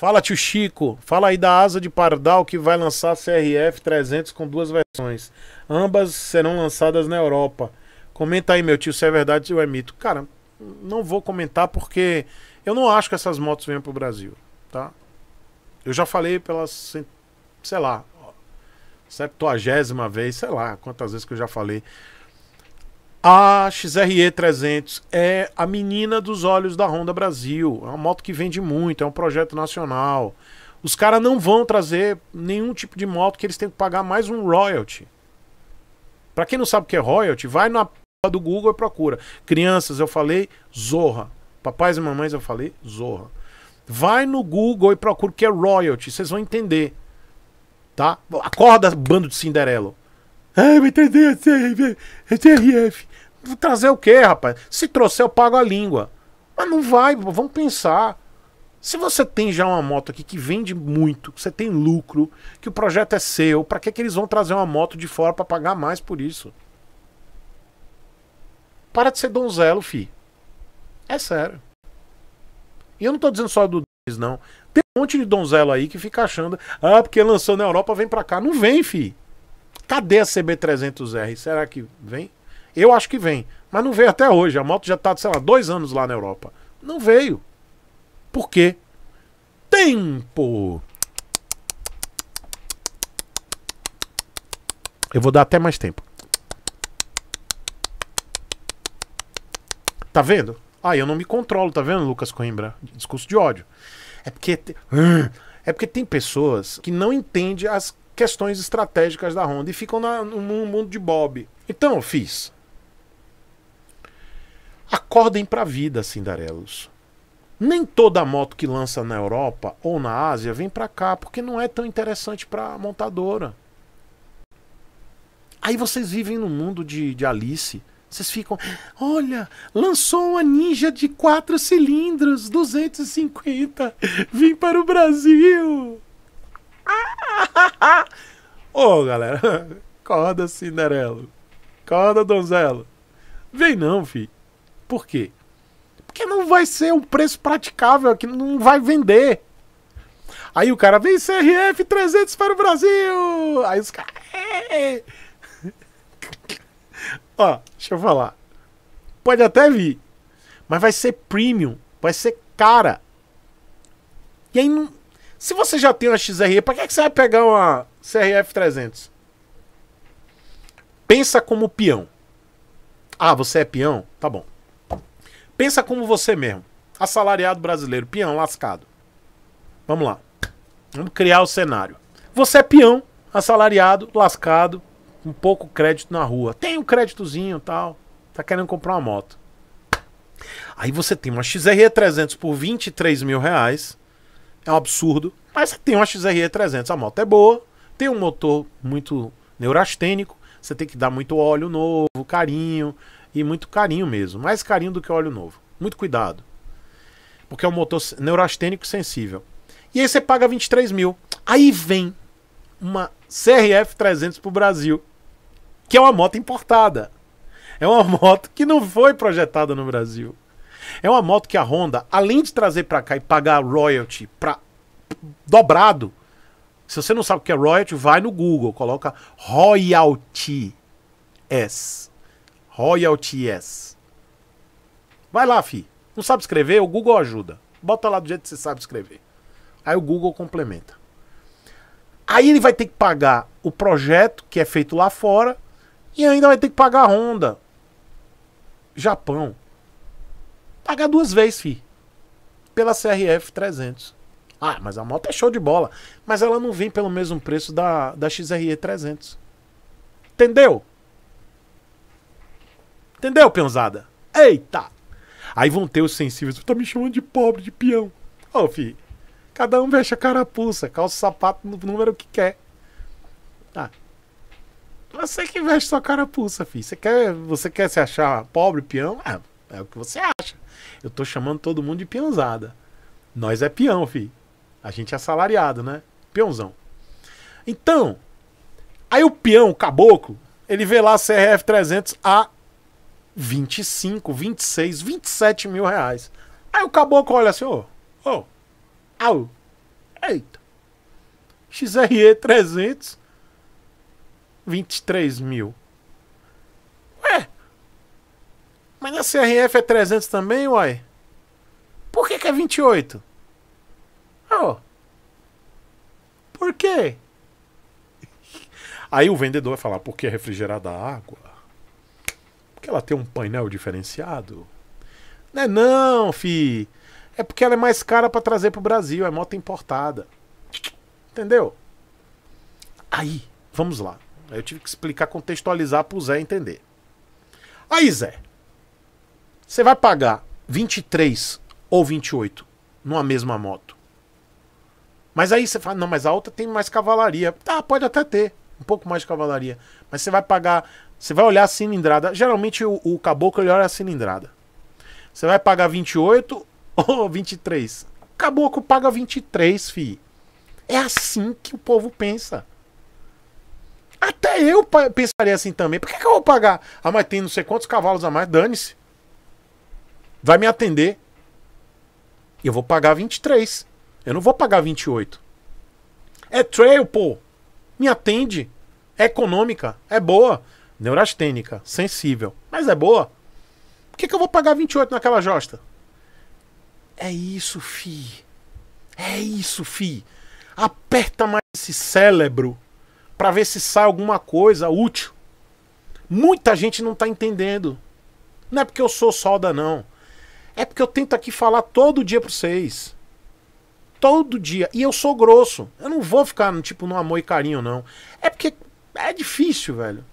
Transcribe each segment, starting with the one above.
Fala, tio Chico. Fala aí da Asa de Pardal que vai lançar a CRF 300 com duas versões. Ambas serão lançadas na Europa. Comenta aí, meu tio, se é verdade ou é mito. Cara, não vou comentar porque eu não acho que essas motos venham pro Brasil, tá? Eu já falei pelas, sei lá, 70 vez, sei lá quantas vezes que eu já falei. A XRE300 é a menina dos olhos da Honda Brasil. É uma moto que vende muito, é um projeto nacional. Os caras não vão trazer nenhum tipo de moto que eles tenham que pagar mais um royalty. Para quem não sabe o que é royalty, vai na p do Google e procura. Crianças, eu falei zorra. Papais e mamães, eu falei zorra. Vai no Google e procura o que é royalty, vocês vão entender. Tá? Acorda, bando de Cinderelo. Ah, eu entendi, é CRF trazer o quê, rapaz? Se trouxer, eu pago a língua. Mas não vai, vamos pensar. Se você tem já uma moto aqui que vende muito, que você tem lucro, que o projeto é seu, para que, que eles vão trazer uma moto de fora para pagar mais por isso? Para de ser donzelo, fi. É sério. E eu não tô dizendo só do não. Tem um monte de donzelo aí que fica achando, ah, porque lançou na Europa, vem para cá. Não vem, fi. Cadê a CB300R? Será que vem? Eu acho que vem. Mas não veio até hoje. A moto já está, sei lá, dois anos lá na Europa. Não veio. Por quê? Tempo! Eu vou dar até mais tempo. Tá vendo? Ah, eu não me controlo, tá vendo, Lucas Coimbra? Discurso de ódio. É porque, te... é porque tem pessoas que não entendem as questões estratégicas da Honda e ficam na, no mundo de Bob. Então eu fiz. Acordem para a vida, Cindarelos. Nem toda moto que lança na Europa ou na Ásia vem para cá, porque não é tão interessante para a montadora. Aí vocês vivem no mundo de, de Alice. Vocês ficam, olha, lançou uma ninja de quatro cilindros, 250, vim para o Brasil. Ô oh, galera, acorda Cinderelo, acorda Donzelo. Vem não, filho. Por quê? Porque não vai ser um preço praticável aqui, não vai vender. Aí o cara vem CRF 300 para o Brasil. Aí os caras. É. Ó, deixa eu falar. Pode até vir, mas vai ser premium, vai ser cara. E aí, se você já tem uma XRE, para que, é que você vai pegar uma CRF 300? Pensa como peão. Ah, você é peão? Tá bom. Pensa como você mesmo. Assalariado brasileiro, peão lascado. Vamos lá. Vamos criar o cenário. Você é peão, assalariado, lascado, um pouco crédito na rua. Tem um créditozinho tal. Tá querendo comprar uma moto. Aí você tem uma XRE 300 por 23 mil reais. É um absurdo. Mas você tem uma XRE 300. A moto é boa. Tem um motor muito neurastênico. Você tem que dar muito óleo novo, carinho e muito carinho mesmo. Mais carinho do que óleo novo. Muito cuidado. Porque é um motor neurastênico sensível. E aí você paga 23 mil. Aí vem uma CRF 300 para o Brasil, que é uma moto importada. É uma moto que não foi projetada no Brasil. É uma moto que a Honda, além de trazer para cá e pagar royalty pra, dobrado, se você não sabe o que é royalty, vai no Google, coloca royalty S. Royalties. Vai lá, fi. Não sabe escrever? O Google ajuda. Bota lá do jeito que você sabe escrever. Aí o Google complementa. Aí ele vai ter que pagar o projeto que é feito lá fora e ainda vai ter que pagar a Honda. Japão. Pagar duas vezes, fi. Pela CRF 300. Ah, mas a moto é show de bola. Mas ela não vem pelo mesmo preço da, da XRE 300. Entendeu? Entendeu, peãozada? Eita! Aí vão ter os sensíveis. Tá me chamando de pobre, de peão. Ô, oh, fi, cada um veste a carapuça, calça o sapato no número que quer. Tá. você que veste sua carapuça, fi. Você quer, você quer se achar pobre, peão? É, é o que você acha. Eu tô chamando todo mundo de peãozada. Nós é peão, fi. A gente é assalariado, né? Peãozão. Então, aí o peão, o caboclo, ele vê lá a CRF 300A 25, 26, 27 mil reais. Aí o caboclo olha assim, ô, ô, au, eita, XRE 300, 23 mil. Ué, mas na CRF é 300 também, uai? Por que que é 28? Ô, oh, por quê? Aí o vendedor vai falar, porque é refrigerada água porque ela tem um painel diferenciado? Não é não, fi. É porque ela é mais cara para trazer pro Brasil, é moto importada. Entendeu? Aí, vamos lá. Eu tive que explicar, contextualizar pro Zé entender. Aí, Zé, você vai pagar 23 ou 28 numa mesma moto. Mas aí você fala, não, mas a outra tem mais cavalaria. Tá, pode até ter, um pouco mais de cavalaria. Mas você vai pagar você vai olhar a cilindrada. Geralmente o, o caboclo olha a cilindrada. Você vai pagar 28 ou 23? O caboclo paga 23, fi. É assim que o povo pensa. Até eu pensaria assim também. Por que, que eu vou pagar? Ah, mas tem não sei quantos cavalos a mais. Dane-se. Vai me atender. Eu vou pagar 23. Eu não vou pagar 28. É trail, pô. Me atende. É econômica. É boa neurastênica, sensível, mas é boa. Por que, que eu vou pagar 28 naquela josta? É isso, fi. É isso, fi. Aperta mais esse cérebro para ver se sai alguma coisa útil. Muita gente não tá entendendo. Não é porque eu sou solda, não. É porque eu tento aqui falar todo dia para vocês. Todo dia. E eu sou grosso. Eu não vou ficar, tipo, no amor e carinho, não. É porque é difícil, velho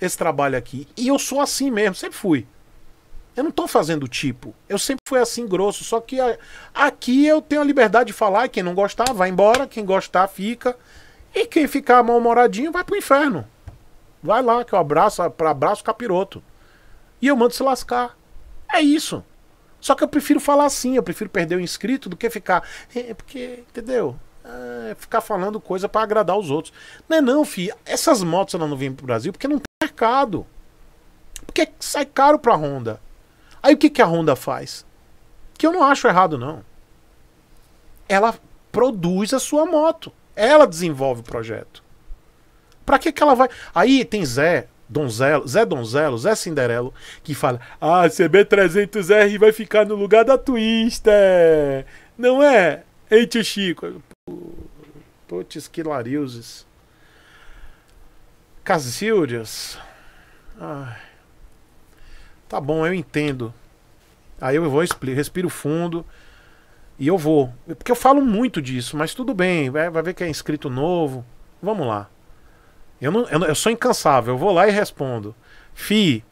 esse trabalho aqui. E eu sou assim mesmo, sempre fui. Eu não tô fazendo tipo. Eu sempre fui assim grosso, só que aqui eu tenho a liberdade de falar. Quem não gostar, vai embora. Quem gostar, fica. E quem ficar mal-humoradinho, vai pro inferno. Vai lá, que eu abraço, abraço capiroto. E eu mando se lascar. É isso. Só que eu prefiro falar assim. Eu prefiro perder o inscrito do que ficar. É, é porque, entendeu? Ah, é ficar falando coisa para agradar os outros. Não é não, fi. Essas motos não vêm pro Brasil porque não mercado. Porque sai caro para a Honda. Aí o que, que a Honda faz? Que eu não acho errado, não. Ela produz a sua moto. Ela desenvolve o projeto. Para que, que ela vai. Aí tem Zé, Donzelo, Zé Donzelo, Zé Cinderelo, que fala: Ah, CB300R vai ficar no lugar da Twister. Não é? Ei, tio Chico. Putz, que lariuzes. Casildias, Ai. Tá bom, eu entendo. Aí eu vou, explicar, respiro fundo. E eu vou. Porque eu falo muito disso, mas tudo bem. Vai, vai ver que é inscrito novo. Vamos lá. Eu, não, eu, não, eu sou incansável. Eu vou lá e respondo. Fi,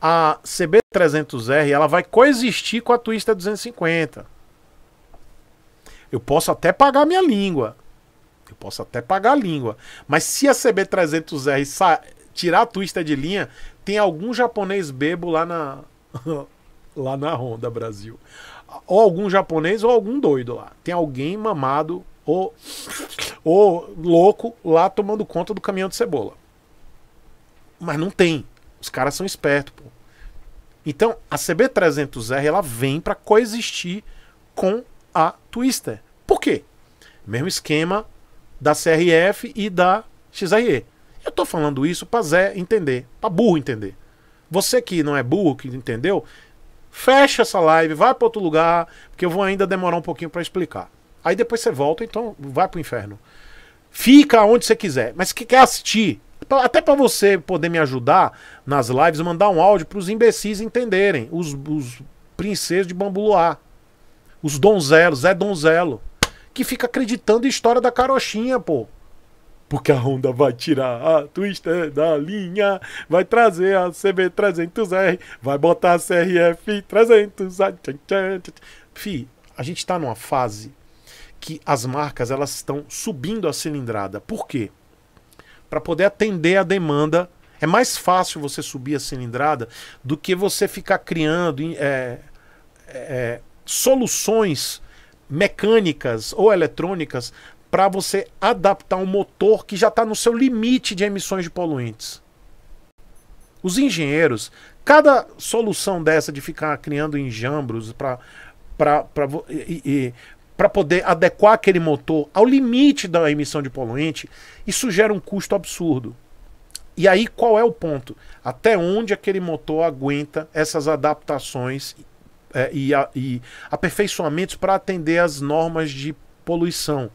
a CB300R ela vai coexistir com a Twister 250. Eu posso até pagar minha língua. Eu posso até pagar a língua. Mas se a CB300R tirar a Twister de linha, tem algum japonês bebo lá na, lá na Honda Brasil. Ou algum japonês ou algum doido lá. Tem alguém mamado ou, ou louco lá tomando conta do caminhão de cebola. Mas não tem. Os caras são espertos, pô. Então, a CB300R ela vem para coexistir com a Twister. Por quê? Mesmo esquema, da CRF e da XRE. Eu tô falando isso para Zé entender, para burro entender. Você que não é burro, que entendeu, fecha essa live, vai para outro lugar, porque eu vou ainda demorar um pouquinho para explicar. Aí depois você volta, então vai para o inferno. Fica onde você quiser, mas que quer assistir, até para você poder me ajudar nas lives, mandar um áudio para os imbecis entenderem, os, os princesos de Bambu os donzelos, Zé donzelo que fica acreditando em história da carochinha, pô. Porque a Honda vai tirar a Twister da linha, vai trazer a CB300R, vai botar a CRF300. Fi, a gente está numa fase que as marcas elas estão subindo a cilindrada. Por quê? Para poder atender a demanda. É mais fácil você subir a cilindrada do que você ficar criando é, é, soluções mecânicas ou eletrônicas para você adaptar um motor que já está no seu limite de emissões de poluentes. Os engenheiros, cada solução dessa de ficar criando enjambros para para poder adequar aquele motor ao limite da emissão de poluente, isso gera um custo absurdo. E aí qual é o ponto? Até onde aquele motor aguenta essas adaptações é, e, a, e aperfeiçoamentos para atender às normas de poluição.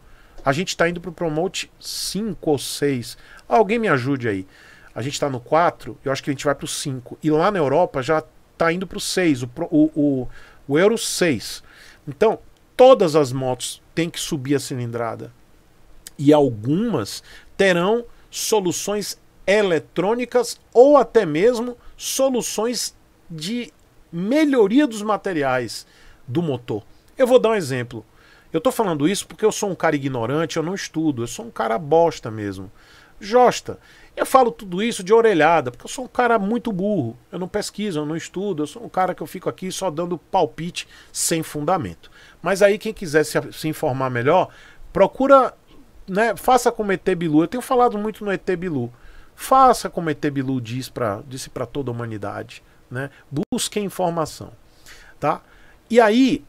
A gente está indo para o Promote 5 ou 6. Alguém me ajude aí. A gente está no 4, eu acho que a gente vai para o 5. E lá na Europa já está indo para o 6, o, o, o Euro 6. Então, todas as motos têm que subir a cilindrada. E algumas terão soluções eletrônicas ou até mesmo soluções de melhoria dos materiais do motor. Eu vou dar um exemplo. Eu estou falando isso porque eu sou um cara ignorante, eu não estudo, eu sou um cara bosta mesmo. Josta. Eu falo tudo isso de orelhada, porque eu sou um cara muito burro. Eu não pesquiso, eu não estudo, eu sou um cara que eu fico aqui só dando palpite sem fundamento. Mas aí quem quiser se, se informar melhor, procura, né, faça como ET Bilu. Eu tenho falado muito no ET Bilu. Faça como ET Bilu diz para disse para toda a humanidade. Né? Busque informação. Tá? E aí,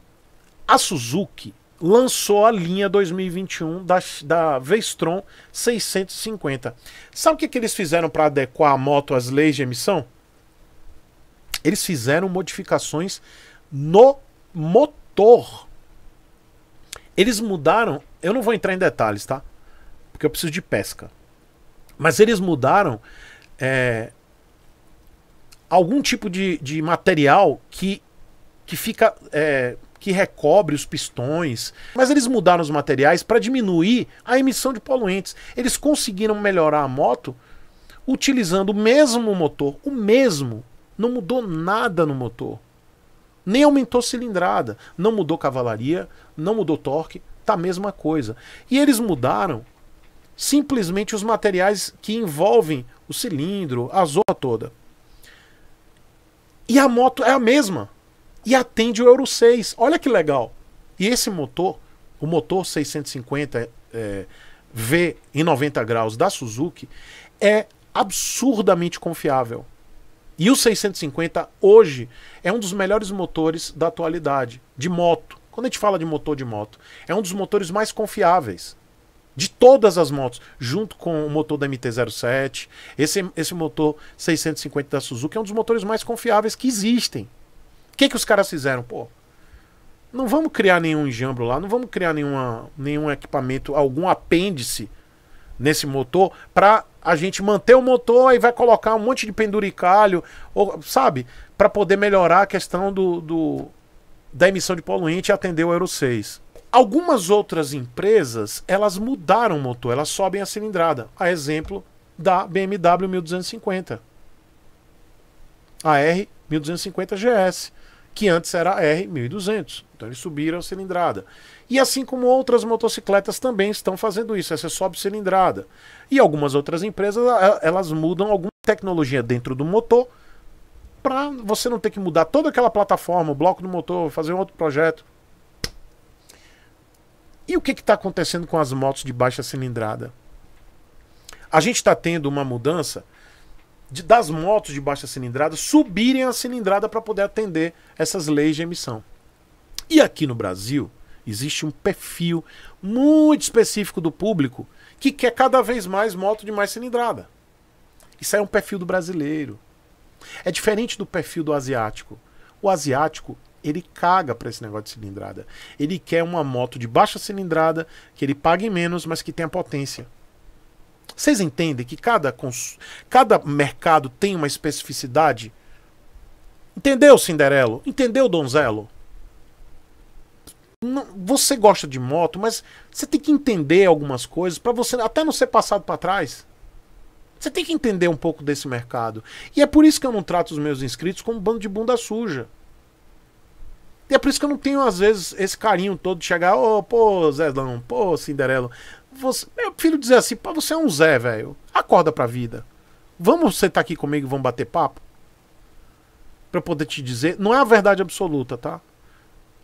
a Suzuki lançou a linha 2021 da, da Vestron 650. Sabe o que, que eles fizeram para adequar a moto às leis de emissão? Eles fizeram modificações no motor. Eles mudaram, eu não vou entrar em detalhes, tá? Porque eu preciso de pesca. Mas eles mudaram é, algum tipo de, de material que, que fica. É, que recobre os pistões. Mas eles mudaram os materiais para diminuir a emissão de poluentes. Eles conseguiram melhorar a moto utilizando o mesmo motor, o mesmo. Não mudou nada no motor. Nem aumentou cilindrada, não mudou cavalaria, não mudou torque, tá a mesma coisa. E eles mudaram simplesmente os materiais que envolvem o cilindro, a zona toda. E a moto é a mesma. E atende o Euro 6. Olha que legal. E esse motor, o motor 650 é, V em 90 graus da Suzuki, é absurdamente confiável. E o 650 hoje é um dos melhores motores da atualidade, de moto. Quando a gente fala de motor de moto, é um dos motores mais confiáveis de todas as motos, junto com o motor da MT-07. Esse, esse motor 650 da Suzuki é um dos motores mais confiáveis que existem. O que, que os caras fizeram? Pô, não vamos criar nenhum jambro lá, não vamos criar nenhuma, nenhum equipamento, algum apêndice nesse motor para a gente manter o motor e vai colocar um monte de penduricalho, ou, sabe? Para poder melhorar a questão do, do, da emissão de poluente e atender o Euro 6. Algumas outras empresas, elas mudaram o motor, elas sobem a cilindrada. A exemplo da BMW 1250. A R 1250 GS, que antes era a R 1200. Então eles subiram a cilindrada. E assim como outras motocicletas também estão fazendo isso, essa sobe cilindrada. E algumas outras empresas, elas mudam alguma tecnologia dentro do motor para você não ter que mudar toda aquela plataforma, o bloco do motor, fazer um outro projeto. E o que está acontecendo com as motos de baixa cilindrada? A gente está tendo uma mudança de, das motos de baixa cilindrada subirem a cilindrada para poder atender essas leis de emissão. E aqui no Brasil existe um perfil muito específico do público que quer cada vez mais moto de mais cilindrada. Isso é um perfil do brasileiro. É diferente do perfil do asiático. O asiático ele caga para esse negócio de cilindrada. Ele quer uma moto de baixa cilindrada, que ele pague menos, mas que tenha potência. Vocês entendem que cada, cons... cada mercado tem uma especificidade? Entendeu, Cinderelo? Entendeu, Donzelo? Não, você gosta de moto, mas você tem que entender algumas coisas para você até não ser passado para trás. Você tem que entender um pouco desse mercado. E é por isso que eu não trato os meus inscritos como um bando de bunda suja. E é por isso que eu não tenho, às vezes, esse carinho todo de chegar, ô, oh, pô, Zezão, pô, Cinderelo. Você... filho prefiro dizer assim, pô, você é um Zé, velho. Acorda pra vida. Vamos sentar aqui comigo e vamos bater papo? Pra eu poder te dizer. Não é a verdade absoluta, tá?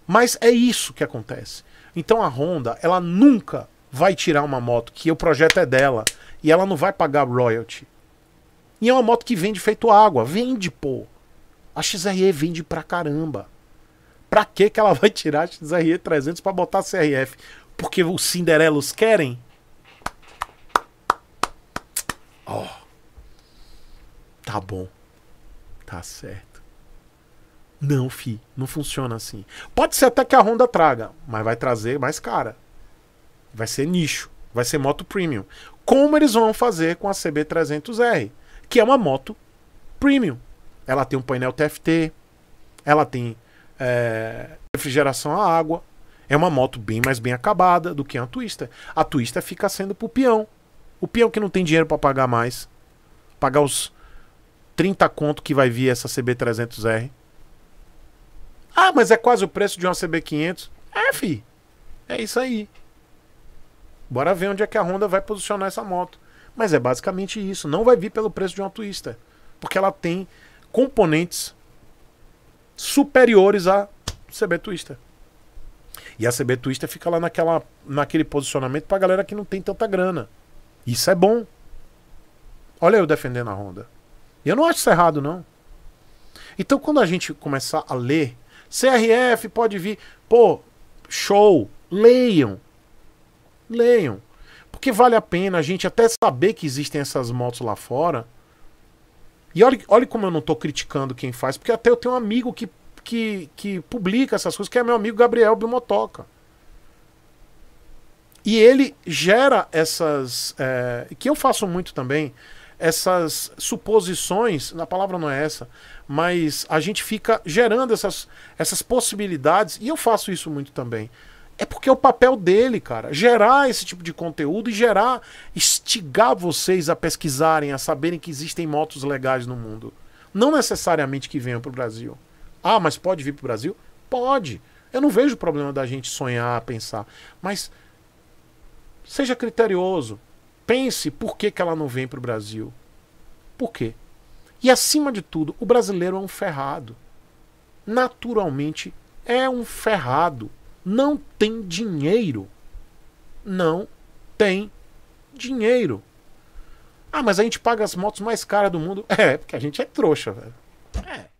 Mas é isso que acontece. Então a Honda, ela nunca vai tirar uma moto que o projeto é dela e ela não vai pagar royalty. E é uma moto que vende feito água. Vende, pô. A XRE vende pra caramba. Pra que que ela vai tirar a XRE300 para botar a CRF? Porque os Cinderelos querem? Ó. Oh. Tá bom. Tá certo. Não, fi, não funciona assim. Pode ser até que a Honda traga, mas vai trazer mais cara. Vai ser nicho, vai ser moto premium. Como eles vão fazer com a CB300R, que é uma moto premium. Ela tem um painel TFT, ela tem é, refrigeração à água. É uma moto bem mais bem acabada do que a Twister. A Twister fica sendo pro peão. O peão que não tem dinheiro para pagar mais. Pagar os 30 conto que vai vir essa CB300R. Ah, mas é quase o preço de uma CB500. É, fi. É isso aí. Bora ver onde é que a Honda vai posicionar essa moto. Mas é basicamente isso. Não vai vir pelo preço de uma Twister. Porque ela tem componentes superiores à CB Twister. E a CB Twister fica lá naquela, naquele posicionamento pra galera que não tem tanta grana. Isso é bom. Olha eu defendendo a Honda. Eu não acho isso errado, não. Então quando a gente começar a ler, CRF pode vir, pô, show, leiam. Leiam. Porque vale a pena a gente até saber que existem essas motos lá fora e olha, olha como eu não estou criticando quem faz, porque até eu tenho um amigo que, que, que publica essas coisas, que é meu amigo Gabriel Bilmotoca. E ele gera essas. É, que eu faço muito também, essas suposições, a palavra não é essa, mas a gente fica gerando essas, essas possibilidades, e eu faço isso muito também. É porque é o papel dele, cara, gerar esse tipo de conteúdo e gerar, instigar vocês a pesquisarem, a saberem que existem motos legais no mundo. Não necessariamente que venham para o Brasil. Ah, mas pode vir para o Brasil? Pode. Eu não vejo problema da gente sonhar, pensar. Mas seja criterioso. Pense por que, que ela não vem para o Brasil. Por quê? E acima de tudo, o brasileiro é um ferrado. Naturalmente é um ferrado não tem dinheiro. Não tem dinheiro. Ah, mas a gente paga as motos mais caras do mundo. É, porque a gente é trouxa, velho. É.